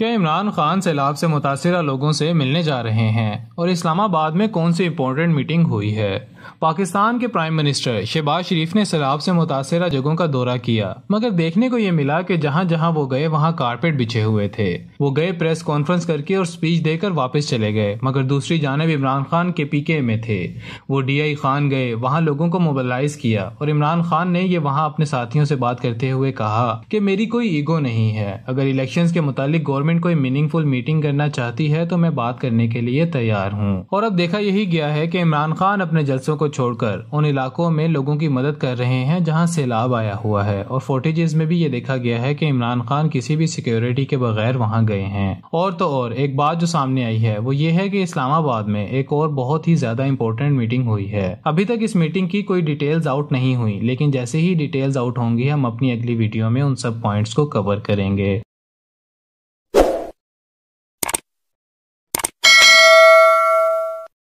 क्या इमरान खान सैलाब से मुतासर लोगों से मिलने जा रहे हैं और इस्लामाबाद में कौन सी इम्पोर्टेंट मीटिंग हुई है पाकिस्तान के प्राइम मिनिस्टर शहबाज शरीफ ने सैलाब से मुतासर जगहों का दौरा किया मगर देखने को ये मिला कि जहाँ जहाँ वो गए वहाँ कारपेट बिछे हुए थे वो गए प्रेस कॉन्फ्रेंस करके और स्पीच देकर वापस चले गए मगर दूसरी जानब इमरान खान के पी के में थे वो डी आई खान गए वहाँ लोगों को मोबलाइज किया और इमरान खान ने ये वहाँ अपने साथियों से बात करते हुए कहा की मेरी कोई ईगो नहीं है अगर इलेक्शन के मुतालिक गवर्नमेंट गवर्नमेंट कोई मीनिंगफुल मीटिंग करना चाहती है तो मैं बात करने के लिए तैयार हूँ और अब देखा यही गया है की इमरान खान अपने जलसों को छोड़कर उन इलाकों में लोगों की मदद कर रहे हैं जहाँ सैलाब आया हुआ है और फोटेजेस में भी ये देखा गया है की इमरान खान किसी भी सिक्योरिटी के बगैर वहाँ गए हैं और तो और एक बात जो सामने आई है वो ये है की इस्लामाबाद में एक और बहुत ही ज्यादा इम्पोर्टेंट मीटिंग हुई है अभी तक इस मीटिंग की कोई डिटेल्स आउट नहीं हुई लेकिन जैसे ही डिटेल्स आउट होंगी हम अपनी अगली वीडियो में उन सब पॉइंट्स को कवर करेंगे